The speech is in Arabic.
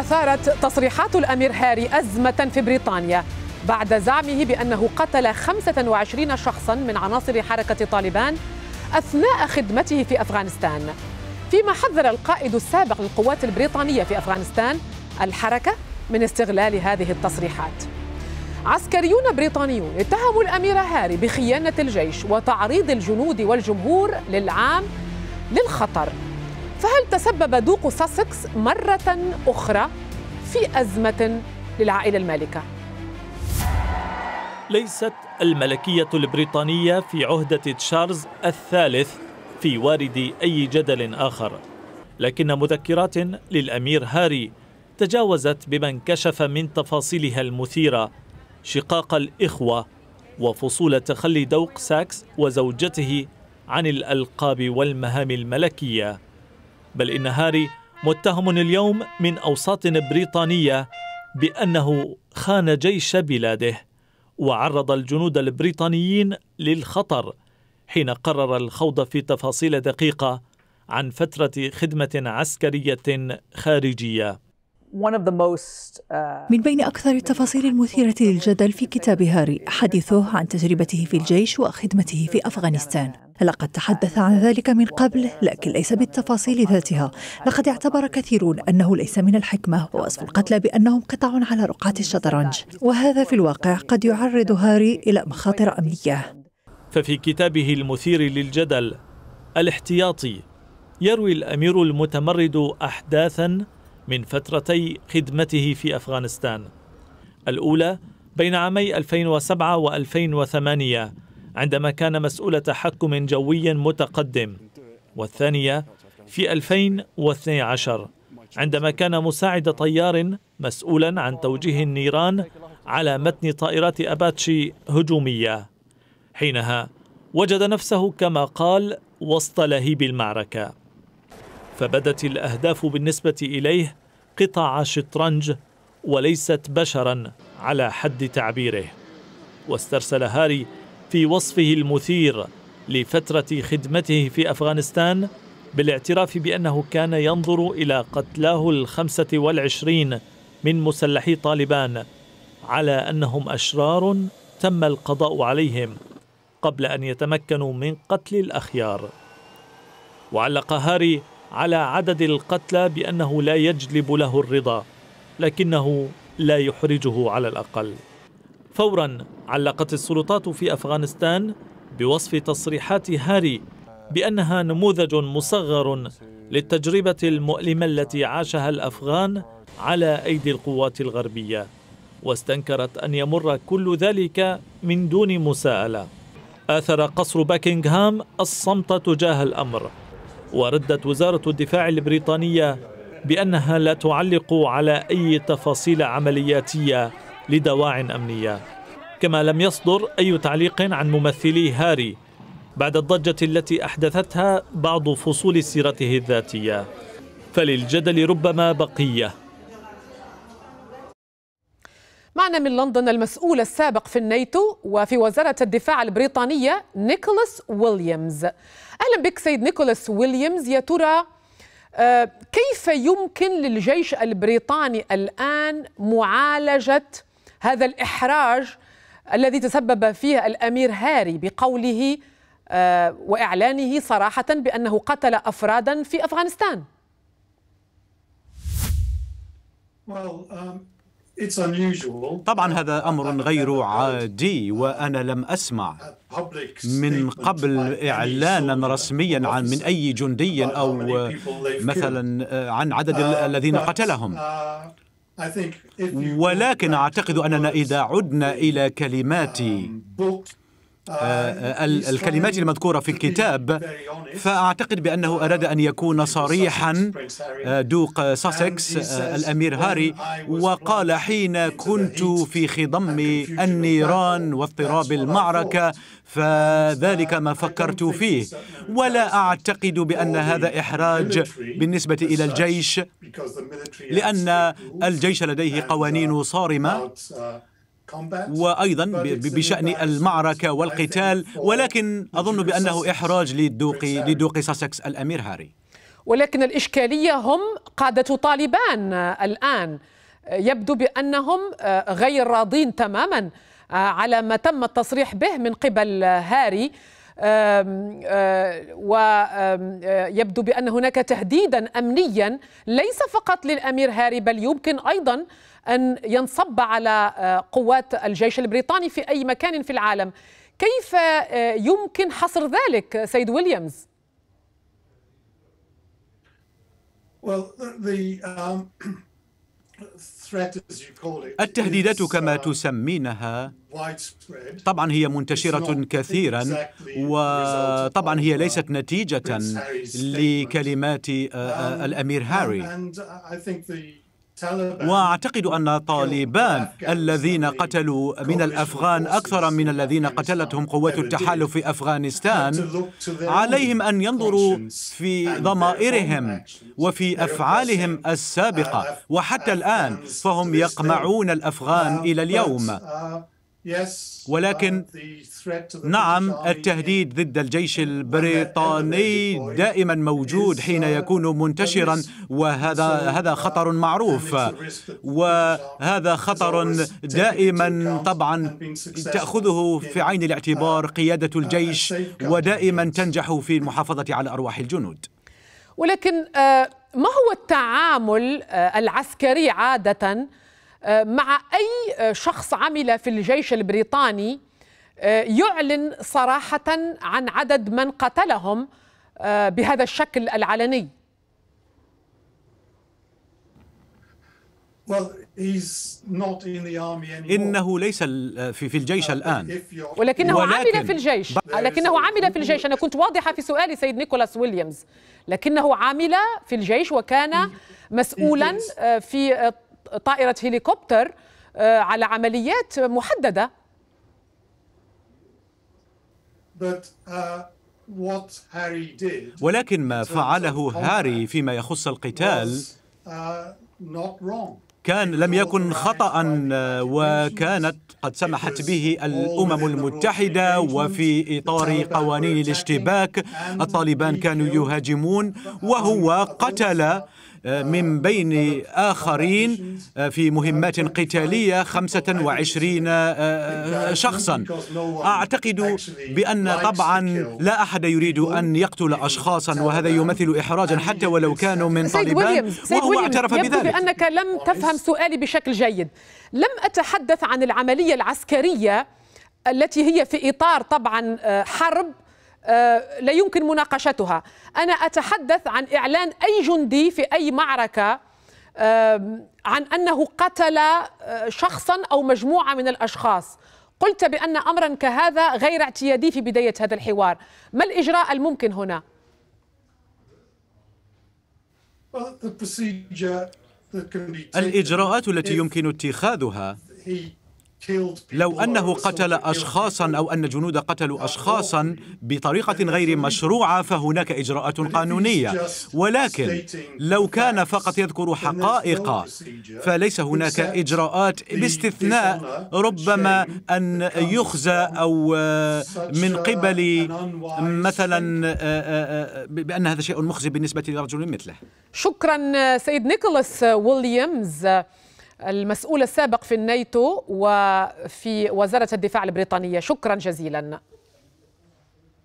أثارت تصريحات الأمير هاري أزمة في بريطانيا بعد زعمه بأنه قتل 25 شخصا من عناصر حركة طالبان أثناء خدمته في أفغانستان فيما حذر القائد السابق للقوات البريطانية في أفغانستان الحركة من استغلال هذه التصريحات عسكريون بريطانيون اتهموا الأمير هاري بخيانة الجيش وتعريض الجنود والجمهور للعام للخطر فهل تسبب دوق ساسكس مرة أخرى في أزمة للعائلة المالكة؟ ليست الملكية البريطانية في عهدة تشارلز الثالث في وارد أي جدل آخر لكن مذكرات للأمير هاري تجاوزت بما انكشف من تفاصيلها المثيرة شقاق الإخوة وفصول تخلي دوق ساكس وزوجته عن الألقاب والمهام الملكية بل إن هاري متهم اليوم من أوساط بريطانية بأنه خان جيش بلاده وعرض الجنود البريطانيين للخطر حين قرر الخوض في تفاصيل دقيقة عن فترة خدمة عسكرية خارجية Uh, من بين أكثر التفاصيل المثيرة للجدل في كتاب هاري حديثه عن تجربته في الجيش وخدمته في أفغانستان لقد تحدث عن ذلك من قبل لكن ليس بالتفاصيل ذاتها لقد اعتبر كثيرون أنه ليس من الحكمة ووصف القتلى بأنهم قطع على رقعة الشطرنج وهذا في الواقع قد يعرض هاري إلى مخاطر أمنية ففي كتابه المثير للجدل الاحتياطي يروي الأمير المتمرد أحداثاً من فترتي خدمته في أفغانستان الأولى بين عامي 2007 و2008 عندما كان مسؤول تحكم جوي متقدم والثانية في 2012 عندما كان مساعد طيار مسؤولا عن توجيه النيران على متن طائرات أباتشي هجومية حينها وجد نفسه كما قال وسط لهيب المعركة فبدت الأهداف بالنسبة إليه قطع شطرنج وليست بشرا على حد تعبيره واسترسل هاري في وصفه المثير لفترة خدمته في أفغانستان بالاعتراف بأنه كان ينظر إلى قتلاه الخمسة والعشرين من مسلحي طالبان على أنهم أشرار تم القضاء عليهم قبل أن يتمكنوا من قتل الأخيار وعلق هاري على عدد القتلى بانه لا يجلب له الرضا لكنه لا يحرجه على الاقل فورا علقت السلطات في افغانستان بوصف تصريحات هاري بانها نموذج مصغر للتجربه المؤلمه التي عاشها الافغان على ايدي القوات الغربيه واستنكرت ان يمر كل ذلك من دون مساءله اثر قصر باكنغهام الصمت تجاه الامر وردت وزارة الدفاع البريطانية بأنها لا تعلق على أي تفاصيل عملياتية لدواع أمنية كما لم يصدر أي تعليق عن ممثلي هاري بعد الضجة التي أحدثتها بعض فصول سيرته الذاتية فللجدل ربما بقيه معنا من لندن المسؤول السابق في الناتو وفي وزارة الدفاع البريطانية نيكولاس ويليامز أهلا بك سيد نيكولاس ويليامز يا ترى آه، كيف يمكن للجيش البريطاني الآن معالجة هذا الإحراج الذي تسبب فيه الأمير هاري بقوله آه، وإعلانه صراحة بأنه قتل أفرادا في أفغانستان well, um... طبعا هذا امر غير عادي وانا لم اسمع من قبل اعلانا رسميا عن من اي جندي او مثلا آه، عن عدد uh, الذين قتلهم uh, ولكن اعتقد اننا اذا عدنا الى كلمات um, آه، الكلمات المذكورة في الكتاب فأعتقد بأنه أراد أن يكون صريحا آه، دوق ساسكس آه، الأمير هاري وقال حين كنت في خضم النيران واضطراب المعركة فذلك ما فكرت فيه ولا أعتقد بأن هذا إحراج بالنسبة إلى الجيش لأن الجيش لديه قوانين صارمة وأيضا بشأن المعركة والقتال ولكن أظن بأنه إحراج للدوق لدوق ساسكس الأمير هاري ولكن الإشكالية هم قادة طالبان الآن يبدو بأنهم آه، غير راضين تماما آه، على ما تم التصريح به من قبل هاري آه، ويبدو بأن هناك تهديدا أمنيا ليس فقط للأمير هاري بل يمكن أيضا أن ينصب على آه، قوات الجيش البريطاني في أي مكان في العالم كيف آه، يمكن حصر ذلك سيد ويليامز؟ um, التهديدات كما uh, تسمينها طبعا هي منتشرة كثيرا وطبعا هي ليست نتيجة لكلمات آه، الأمير um, هاري uh, واعتقد ان طالبان الذين قتلوا من الافغان اكثر من الذين قتلتهم قوات التحالف في افغانستان عليهم ان ينظروا في ضمائرهم وفي افعالهم السابقه uh, وحتى الان فهم يقمعون الافغان الى اليوم uh, ولكن uh, نعم التهديد ضد الجيش البريطاني دائما موجود حين يكون منتشرا وهذا هذا uh, خطر معروف وهذا خطر دائما طبعا تاخذه في عين uh, الاعتبار قياده الجيش ودائما تنجح في المحافظه على ارواح الجنود ولكن آه، ما هو التعامل آه، العسكري عاده آه، مع أي آه، شخص عمل في الجيش البريطاني آه، يعلن صراحة عن عدد من قتلهم بهذا الشكل العلني إنه ليس في الجيش uh, الآن ولكنه ولكن عمل في الجيش لكنه عمل في الجيش أنا كنت واضحة في سؤالي سيد نيكولاس ويليامز لكنه عمل في الجيش وكان مسؤولا في طائرة هليكوبتر آه، على عمليات محددة uh, ولكن ما فعله هاري فيما يخص القتال uh, كان لم يكن خطأ آه، وكانت قد سمحت به الأمم المتحدة وفي إطار قوانين الاشتباك الطالبان كانوا يهاجمون وهو قتل آه، من بين آخرين آه، في مهمات قتالية 25 آه، شخصا أعتقد بأن طبعا لا أحد يريد أن يقتل أشخاصا وهذا يمثل إحراجا حتى ولو كانوا من طالبان وهو اعترف بذلك يبدو بأنك لم تفهم سؤالي بشكل جيد لم أتحدث عن العملية العسكرية التي هي في إطار طبعا حرب آه، لا يمكن مناقشتها أنا أتحدث عن إعلان أي جندي في أي معركة آه، عن أنه قتل آه، شخصا أو مجموعة من الأشخاص قلت بأن أمرا كهذا غير اعتيادي في بداية هذا الحوار ما الإجراء الممكن هنا؟ الإجراءات التي يمكن اتخاذها لو أنه قتل أشخاصا أو أن الجنود قتلوا أشخاصا بطريقة غير مشروعة فهناك إجراءات قانونية ولكن لو كان فقط يذكر حقائق فليس هناك إجراءات باستثناء ربما أن يخزى أو آه، من قبل مثلا آه، آه، بأن هذا شيء مخزي بالنسبة لرجل مثله شكرا سيد نيكولاس ويليامز المسؤول السابق في الناتو وفي وزارة الدفاع البريطانية شكرا جزيلا